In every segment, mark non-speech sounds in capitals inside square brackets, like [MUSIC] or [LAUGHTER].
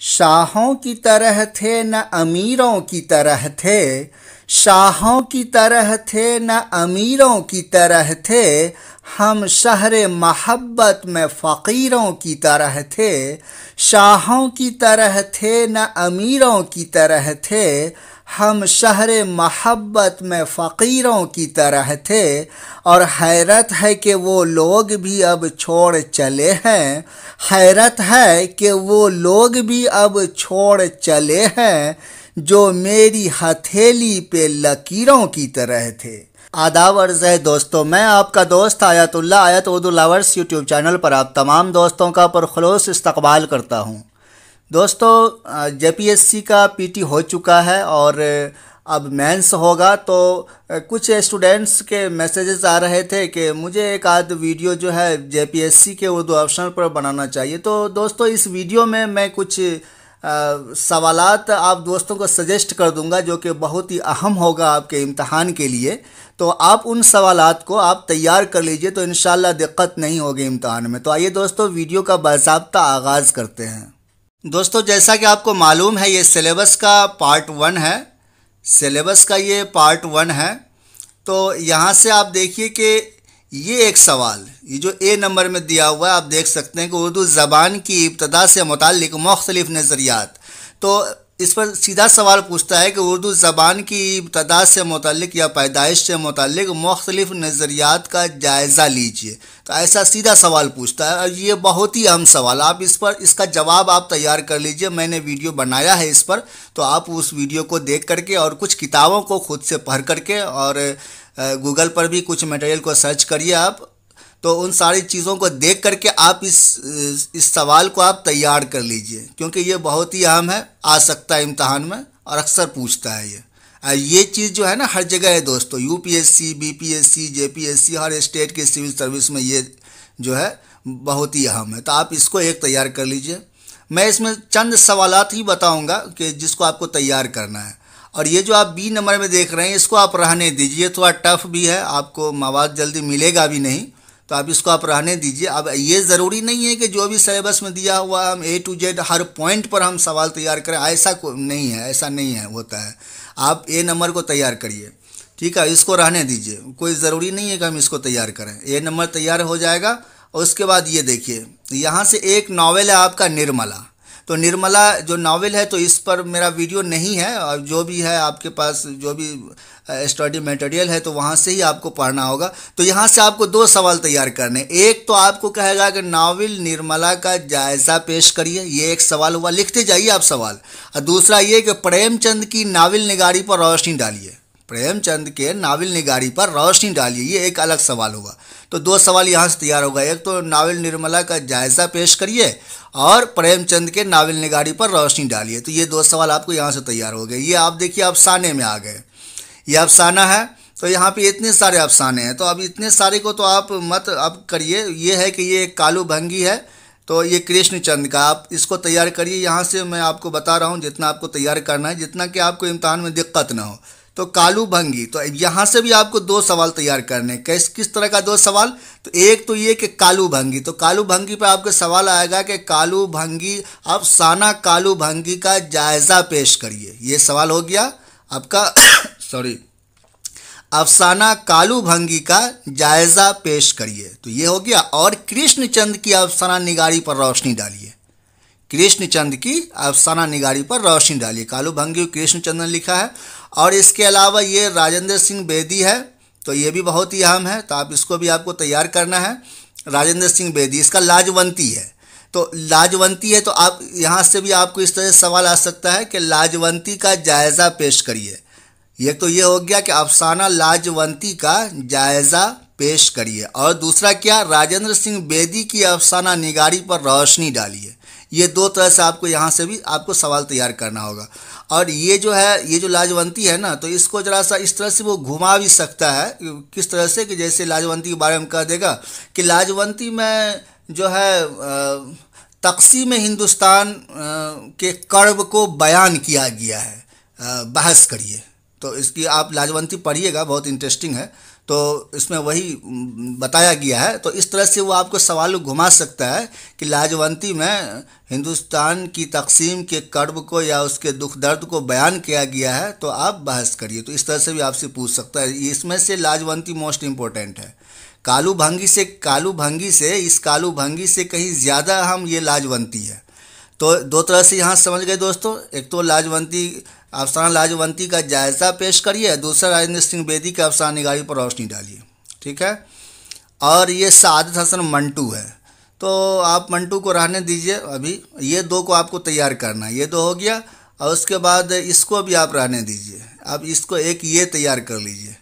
शाहों की तरह थे न अमीरों की तरह थे शाहों की तरह थे न अमीरों की तरह थे हम शहर मोहब्बत में फ़कीरों की तरह थे शाहों की तरह थे न अमीरों की तरह थे हम शहर महब्बत में फ़कीरों की तरह थे और हैरत है कि वो लोग भी अब छोड़ चले हैं हैरत है कि वो लोग भी अब छोड़ चले हैं जो मेरी हथेली पे लकीरों की तरह थे आदाब अर्ज है दोस्तों मैं आपका दोस्त आयतुल्ला आयत उर्दू लावर्स यूट्यूब चैनल पर आप तमाम दोस्तों का पुरखलोस इस्तकबाल करता हूँ दोस्तों जेपीएससी का पीटी हो चुका है और अब मेंस होगा तो कुछ स्टूडेंट्स के मैसेजेस आ रहे थे कि मुझे एक आध वीडियो जो है जेपीएससी के उर्दू ऑप्शन पर बनाना चाहिए तो दोस्तों इस वीडियो में मैं कुछ सवाल आप दोस्तों को सजेस्ट कर दूंगा जो कि बहुत ही अहम होगा आपके इम्तहान के लिए तो आप उन सवाल को आप तैयार कर लीजिए तो इन दिक्कत नहीं होगी इम्तहान में तो आइए दोस्तों वीडियो का बाबा आगाज़ करते हैं दोस्तों जैसा कि आपको मालूम है ये सिलेबस का पार्ट वन है सिलेबस का ये पार्ट वन है तो यहाँ से आप देखिए कि ये एक सवाल ये जो ए नंबर में दिया हुआ है आप देख सकते हैं कि उर्दू ज़बान की इब्तदा से मुतल मख्तलफ़ नज़रियात तो इस पर सीधा सवाल पूछता है कि उर्दू ज़बान की इब्तदा से मतलब या पैदाइश से मुतल मुख्तलिफ नज़रियात का जायज़ा लीजिए तो ऐसा सीधा सवाल पूछता है और ये बहुत ही अहम सवाल आप इस पर इसका जवाब आप तैयार कर लीजिए मैंने वीडियो बनाया है इस पर तो आप उस वीडियो को देख करके और कुछ किताबों को खुद से पढ़ करके और गूगल पर भी कुछ मटेरियल को सर्च करिए आप तो उन सारी चीज़ों को देख करके आप इस इस सवाल को आप तैयार कर लीजिए क्योंकि ये बहुत ही अहम है आ सकता है इम्तहान में और अक्सर पूछता है ये ये चीज़ जो है ना हर जगह है दोस्तों यूपीएससी बीपीएससी जेपीएससी हर स्टेट के सिविल सर्विस में ये जो है बहुत ही अहम है तो आप इसको एक तैयार कर लीजिए मैं इसमें चंद सवाल ही बताऊंगा कि जिसको आपको तैयार करना है और ये जो आप बी नंबर में देख रहे हैं इसको आप रहने दीजिए थोड़ा टफ भी है आपको मवाद जल्दी मिलेगा भी नहीं तो आप इसको आप रहने दीजिए अब ये ज़रूरी नहीं है कि जो भी सिलेबस में दिया हुआ हम ए टू जेड हर पॉइंट पर हम सवाल तैयार करें ऐसा नहीं है ऐसा नहीं है होता है आप ए नंबर को तैयार करिए ठीक है इसको रहने दीजिए कोई ज़रूरी नहीं है कि हम इसको तैयार करें ए नंबर तैयार हो जाएगा और उसके बाद ये देखिए यहाँ से एक नावल है आपका निर्मला तो निर्मला जो नावल है तो इस पर मेरा वीडियो नहीं है और जो भी है आपके पास जो भी स्टडी मटेरियल है तो वहाँ से ही आपको पढ़ना होगा तो यहाँ से आपको दो सवाल तैयार करने एक तो आपको कहेगा कि नावल निर्मला का जायजा पेश करिए ये एक सवाल हुआ लिखते जाइए आप सवाल और दूसरा ये कि प्रेमचंद की नावल निगारी पर रोशनी डालिए प्रेमचंद के नावल निगारी पर रोशनी डालिए ये एक अलग सवाल होगा तो दो सवाल यहाँ से तैयार होगा एक तो नावल निर्मला का जायजा पेश करिए और प्रेमचंद के नावल निगारी पर रोशनी डालिए तो ये दो सवाल आपको यहाँ से तैयार हो गए ये आप देखिए अफसाने में आ गए ये अफसाना है तो यहाँ पे इतने सारे अफसाने हैं तो अब इतने सारे को तो आप मत अब करिए ये है कि ये एक कालू भंगी है तो ये कृष्णचंद का आप इसको तैयार करिए यहाँ से मैं आपको बता रहा हूँ जितना आपको तैयार करना है जितना कि आपको इम्तहान में दिक्कत ना हो तो कालू भंगी तो यहाँ से भी आपको दो सवाल तैयार करने हैं किस किस तरह का दो सवाल तो एक तो ये कि कालू भंगी तो कालू भंगी पर आपका सवाल आएगा कि कालू भंगी आप साना कालू भंगी का जायज़ा पेश करिए ये सवाल हो गया आपका सॉरी [COUGHS] अफसाना कालू भंगी का जायज़ा पेश करिए तो ये हो गया और कृष्णचंद की अफसाना निगारी पर रोशनी डालिए कृष्णचंद की अफसाना निगारी पर रोशनी डाली कालू भंगी कृष्णचंद ने लिखा है और इसके अलावा ये राजेंद्र सिंह बेदी है तो ये भी बहुत ही अहम है तो आप इसको भी आपको तैयार करना है राजेंद्र सिंह बेदी इसका लाजवंती है तो लाजवंती है तो आप यहाँ से भी आपको इस तरह सवाल आ सकता है कि लाजवंती का जायज़ा पेश करिए ये तो ये हो गया कि अफसाना लाजवंती का जायज़ा पेश करिए और दूसरा क्या राजेंद्र सिंह बेदी की अफसाना निगारी पर रोशनी डालिए ये दो तरह से आपको यहाँ से भी आपको सवाल तैयार करना होगा और ये जो है ये जो लाजवंती है ना तो इसको जरा सा इस तरह से वो घुमा भी सकता है किस तरह से कि जैसे लाजवंती के बारे में कह देगा कि लाजवंती में जो है तकसीम हिंदुस्तान के कर्व को बयान किया गया है बहस करिए तो इसकी आप लाजवंती पढ़िएगा बहुत इंटरेस्टिंग है तो इसमें वही बताया गया है तो इस तरह से वो आपको सवाल घुमा सकता है कि लाजवंती में हिंदुस्तान की तकसीम के कर्ब को या उसके दुख दर्द को बयान किया गया है तो आप बहस करिए तो इस तरह से भी आपसे पूछ सकता है इसमें से लाजवंती मोस्ट इम्पोर्टेंट है कालू भंगी से कालू भंगी से इस कालू भंगी से कहीं ज़्यादा हम ये लाजवंती है तो दो तरह से यहाँ समझ गए दोस्तों एक तो लाजवंती अफसान लाजवंती का जायजा पेश करिए दूसरा राजेंद्र सिंह बेदी के अफसान निगारी पर रोशनी डालिए ठीक है और ये सादत हसन मंटू है तो आप मंटू को रहने दीजिए अभी ये दो को आपको तैयार करना है ये दो हो गया और उसके बाद इसको भी आप रहने दीजिए अब इसको एक ये तैयार कर लीजिए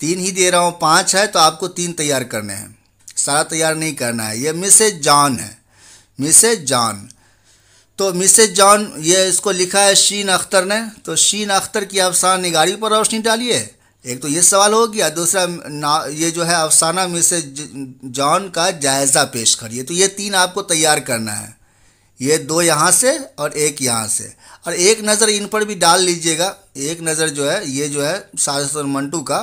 तीन ही दे रहा हूँ पाँच है तो आपको तीन तैयार करने हैं सारा तैयार नहीं करना है ये मिसेज जॉन है मिसेज जॉन तो मिसेज जॉन ये इसको लिखा है शीन अख्तर ने तो शीन अख्तर की अफसाना निगारी पर रोशनी डालिए एक तो ये सवाल हो गया दूसरा ना ये जो है अफसाना मिसेज जॉन का जायज़ा पेश करिए तो ये तीन आपको तैयार करना है ये दो यहाँ से और एक यहाँ से और एक नज़र इन पर भी डाल लीजिएगा एक नज़र जो है ये जो है और मंटू का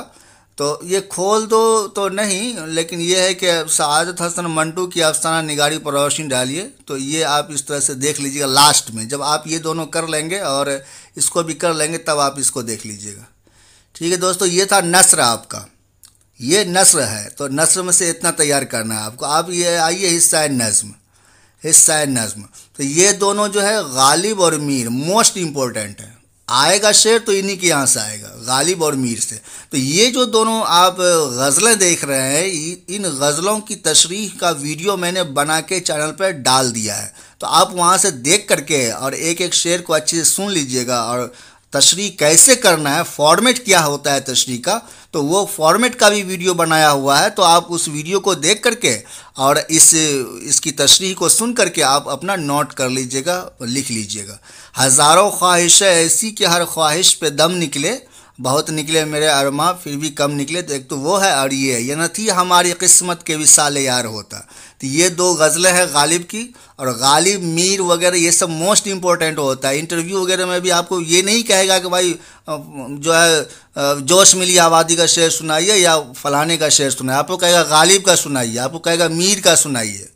तो ये खोल दो तो नहीं लेकिन ये है कि शहादत हसन मंटू की अफसाना निगारी पर रोशनी डालिए तो ये आप इस तरह से देख लीजिएगा लास्ट में जब आप ये दोनों कर लेंगे और इसको भी कर लेंगे तब आप इसको देख लीजिएगा ठीक है दोस्तों ये था नसर आपका ये नसर है तो नसर में से इतना तैयार करना है आपको आप ये आइए हिस्सा नज़म हिस्सा नज़म तो ये दोनों जो है गालिब और मीर मोस्ट इम्पोर्टेंट है आएगा शेर तो इन्हीं के यहाँ से आएगा गालिब और मीर से तो ये जो दोनों आप गज़लें देख रहे हैं इन गज़लों की तशरीह का वीडियो मैंने बना के चैनल पर डाल दिया है तो आप वहाँ से देख करके और एक एक शेर को अच्छे से सुन लीजिएगा और तशरी कैसे करना है फॉर्मेट क्या होता है तशरी का तो वो फॉर्मेट का भी वीडियो बनाया हुआ है तो आप उस वीडियो को देख करके और इस इसकी तशरी को सुन करके आप अपना नोट कर लीजिएगा लिख लीजिएगा हज़ारों ख्वाहिशें ऐसी कि हर ख्वाहिश पे दम निकले बहुत निकले मेरे अरमा फिर भी कम निकले तो एक तो वो है और ये है ये न थी हमारी किस्मत के विशाल यार होता तो ये दो गज़लें हैं गालिब की और गालिब मीर वगैरह ये सब मोस्ट इम्पॉर्टेंट होता है इंटरव्यू वगैरह में भी आपको ये नहीं कहेगा कि भाई जो है जोश मिली आबादी का शेर सुनाइए या फलाने का शेर सुनाइए आपको कहेगा गालिब का सुनाइए आपको कहेगा मीर का सुनाइए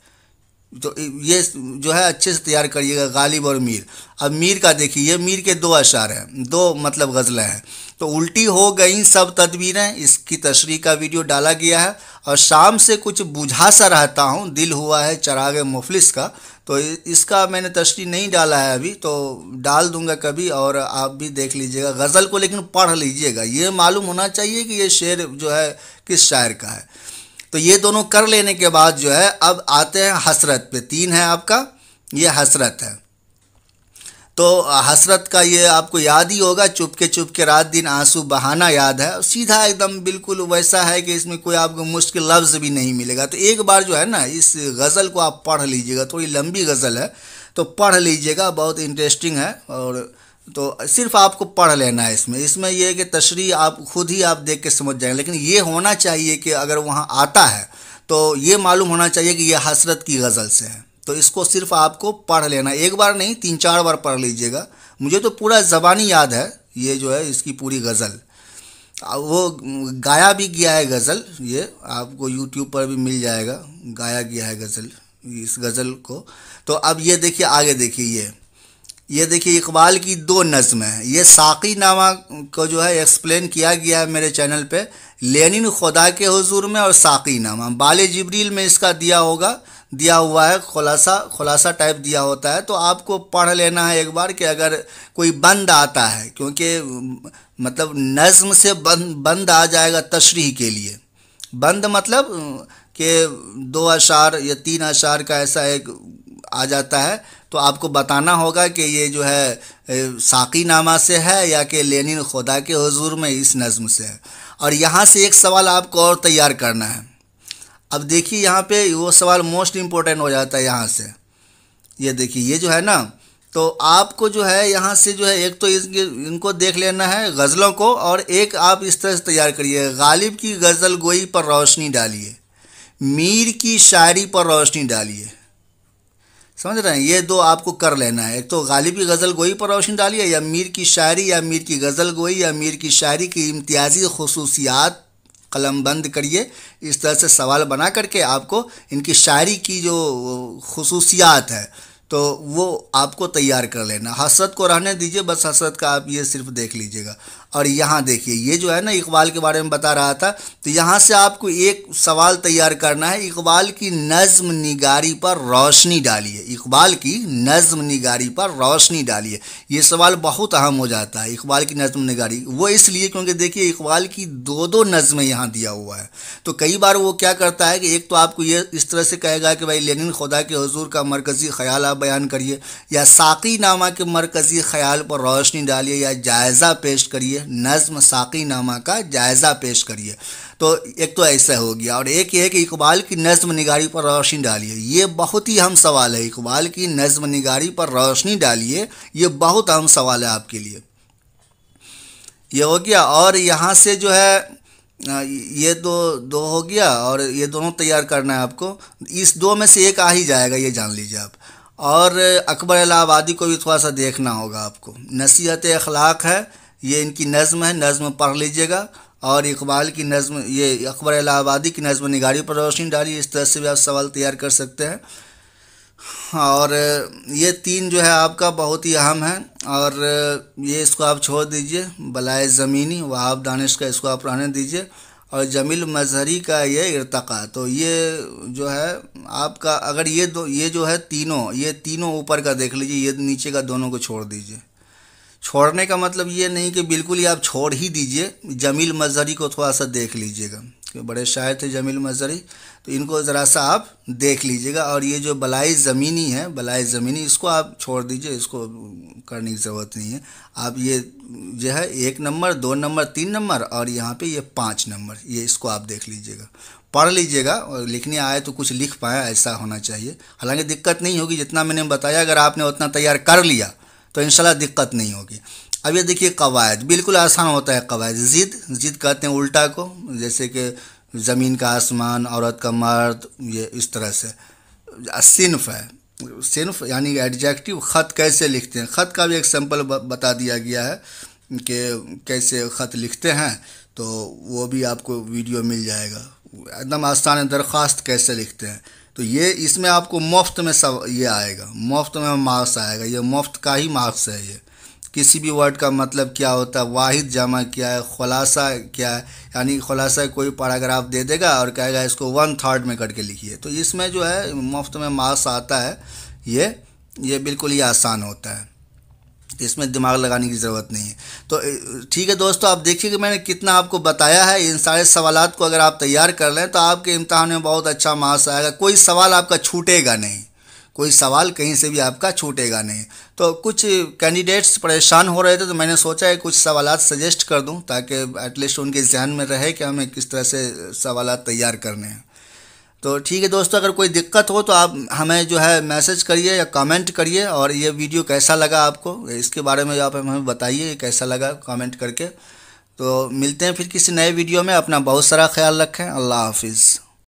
तो ये जो है अच्छे से तैयार करिएगा गालिब और मीर अब मीर का देखिए ये मीर के दो अशार हैं दो मतलब गज़लें हैं तो उल्टी हो गई सब तदबीरें इसकी तशरी का वीडियो डाला गया है और शाम से कुछ बुझा सा रहता हूँ दिल हुआ है चराग मुफलिस का तो इसका मैंने तशरी नहीं डाला है अभी तो डाल दूंगा कभी और आप भी देख लीजिएगा गज़ल को लेकिन पढ़ लीजिएगा ये मालूम होना चाहिए कि ये शेर जो है किस शायर का है तो ये दोनों कर लेने के बाद जो है अब आते हैं हसरत पे तीन है आपका ये हसरत है तो हसरत का ये आपको याद ही होगा चुप के चुप के रात दिन आंसू बहाना याद है और सीधा एकदम बिल्कुल वैसा है कि इसमें कोई आपको मुश्किल लफ्ज़ भी नहीं मिलेगा तो एक बार जो है ना इस गज़ल को आप पढ़ लीजिएगा थोड़ी लंबी गज़ल है तो पढ़ लीजिएगा बहुत इंटरेस्टिंग है और तो सिर्फ आपको पढ़ लेना है इसमें इसमें यह है कि तशरी आप खुद ही आप देख के समझ जाएंगे लेकिन ये होना चाहिए कि अगर वहाँ आता है तो ये मालूम होना चाहिए कि यह हसरत की गज़ल से है तो इसको सिर्फ आपको पढ़ लेना एक बार नहीं तीन चार बार पढ़ लीजिएगा मुझे तो पूरा ज़बानी याद है ये जो है इसकी पूरी गज़ल वो गाया भी गया है गज़ल ये आपको यूट्यूब पर भी मिल जाएगा गाया गया है गज़ल इस गज़ल को तो अब ये देखिए आगे देखिए ये ये देखिए इकबाल की दो नज़म हैं ये साकी नामा को जो है एक्सप्लेन किया गया है मेरे चैनल पे लेनिन खुदा के हजूर में और साकी नामा बाल जबरील में इसका दिया होगा दिया हुआ है खुलासा खुलासा टाइप दिया होता है तो आपको पढ़ लेना है एक बार कि अगर कोई बंद आता है क्योंकि मतलब नज़म से बंद बंद आ जाएगा तशरी के लिए बंद मतलब कि दो अशार या तीन अशार का ऐसा एक आ जाता है तो आपको बताना होगा कि ये जो है साकी नामा से है या कि लेनिन खुदा के हजूर में इस नज़म से है और यहाँ से एक सवाल आपको और तैयार करना है अब देखिए यहाँ पे वो सवाल मोस्ट इम्पोर्टेंट हो जाता है यहाँ से ये देखिए ये जो है ना तो आपको जो है यहाँ से जो है एक तो इसके इनको देख लेना है गज़लों को और एक आप इस तरह से तैयार करिए गालिब की गज़ल गोई पर रोशनी डालिए मीर की शायरी पर रोशनी डालिए समझ रहे हैं ये दो आपको कर लेना है एक तो गालिब की गज़ल गोई पर रोशनी डालिए या मीर की शायरी या मीर की गज़ल गोई या मीर की शायरी की इम्तियाजी खसूसियात कलम बंद करिए इस तरह से सवाल बना करके आपको इनकी शायरी की जो खसूसियात है तो वो आपको तैयार कर लेना हसरत को रहने दीजिए बस हसरत का आप ये सिर्फ देख लीजिएगा और यहाँ देखिए ये जो है ना इकबाल के बारे में बता रहा था तो यहाँ से आपको एक सवाल तैयार करना है इकबाल की नज़म निगारी पर रोशनी डालिए इकबाल की नज़म निगारी पर रोशनी डालिए ये सवाल बहुत अहम हो जाता है इकबाल की नज़म निगारी वो इसलिए क्योंकि देखिए इकबाल की दो दो नज़में यहाँ दिया हुआ है तो कई बार वो क्या करता है कि एक तो आपको ये इस तरह से कहेगा कि भाई लेनिन खुदा के हजूर का मरकज़ी ख्याल आप बयान करिए या साकी नामा के मरकज़ी ख्याल पर रोशनी डालिए या जायज़ा पेश करिए नज़म साकी नामा का जायज़ा पेश करिए तो एक तो ऐसा हो गया और एक ये है कि इकबाल की नज़म निगारी पर रोशनी डालिए ये बहुत ही अहम सवाल है इकबाल की नज़म निगारी पर रोशनी डालिए ये बहुत अहम सवाल है आपके लिए ये हो गया और यहाँ से जो है ये दो दो हो गया और ये दोनों तैयार करना है आपको इस दो में से एक आ ही जाएगा ये जान लीजिए आप और अकबर इलाहाबादी को भी थोड़ा सा देखना होगा आपको नसीहत अखलाक है ये इनकी नज़म है नज़म पढ़ लीजिएगा और इकबाल की नज़म ये अकबर इलाहाबादी की नज़म निगारी पर रोशनी डाली इस तरह से भी आप सवाल तैयार कर सकते हैं और ये तीन जो है आपका बहुत ही अहम है और ये इसको आप छोड़ दीजिए बलाए ज़मीनी वहाब दानिश का इसको आप रहने दीजिए और जमील मजहरी का ये इरतका तो ये जो है आपका अगर ये दो ये जो है तीनों ये तीनों ऊपर का देख लीजिए ये नीचे का दोनों को छोड़ दीजिए छोड़ने का मतलब ये नहीं कि बिल्कुल ही आप छोड़ ही दीजिए जमील मजहरी को थोड़ा सा देख लीजिएगा बड़े शायर थे जमील मजरी तो इनको ज़रा सा आप देख लीजिएगा और ये जो बलाई ज़मीनी है बलाई ज़मीनी इसको आप छोड़ दीजिए इसको करने की ज़रूरत नहीं है आप ये जो है एक नंबर दो नंबर तीन नंबर और यहाँ पे ये पाँच नंबर ये इसको आप देख लीजिएगा पढ़ लीजिएगा और लिखने आए तो कुछ लिख पाए ऐसा होना चाहिए हालांकि दिक्कत नहीं होगी जितना मैंने बताया अगर आपने उतना तैयार कर लिया तो इन दिक्कत नहीं होगी अब ये देखिए कवायद बिल्कुल आसान होता है कवायद ज़िद ज़िद कहते हैं उल्टा को जैसे कि ज़मीन का आसमान औरत का मर्द ये इस तरह से सिनफ है सिनफ यानी एडजेक्टिव ख़त कैसे लिखते हैं ख़त का भी एक सैम्पल बता दिया गया है कि कैसे ख़त लिखते हैं तो वो भी आपको वीडियो मिल जाएगा एकदम आसान है दरख्वास्त कैसे लिखते हैं तो ये इसमें आपको मुफ्त में सब ये आएगा मुफ्त में मार्क्स आएगा ये मुफ्त का ही मार्क्स है ये किसी भी वर्ड का मतलब क्या होता है वाहिद जमा क्या है खुलासा क्या है यानी खुलासा कोई पैराग्राफ दे देगा और कहेगा इसको वन थर्ड में करके लिखिए तो इसमें जो है मुफ्त में मास आता है ये ये बिल्कुल ही आसान होता है इसमें दिमाग लगाने की ज़रूरत नहीं है तो ठीक है दोस्तों आप देखिए कि मैंने कितना आपको बताया है इन सारे सवाल को अगर आप तैयार कर लें तो आपके इम्तहान में बहुत अच्छा मास आएगा कोई सवाल आपका छूटेगा नहीं कोई सवाल कहीं से भी आपका छूटेगा नहीं तो कुछ कैंडिडेट्स परेशान हो रहे थे तो मैंने सोचा है कुछ सवाल सजेस्ट कर दूँ ताकि एटलीस्ट उनके जहन में रहे कि हमें किस तरह से सवाल तैयार करने हैं तो ठीक है दोस्तों अगर कोई दिक्कत हो तो आप हमें जो है मैसेज करिए या कमेंट करिए और ये वीडियो कैसा लगा आपको इसके बारे में आप हमें बताइए कैसा लगा कमेंट करके तो मिलते हैं फिर किसी नए वीडियो में अपना बहुत सारा ख्याल रखें अल्लाह हाफिज़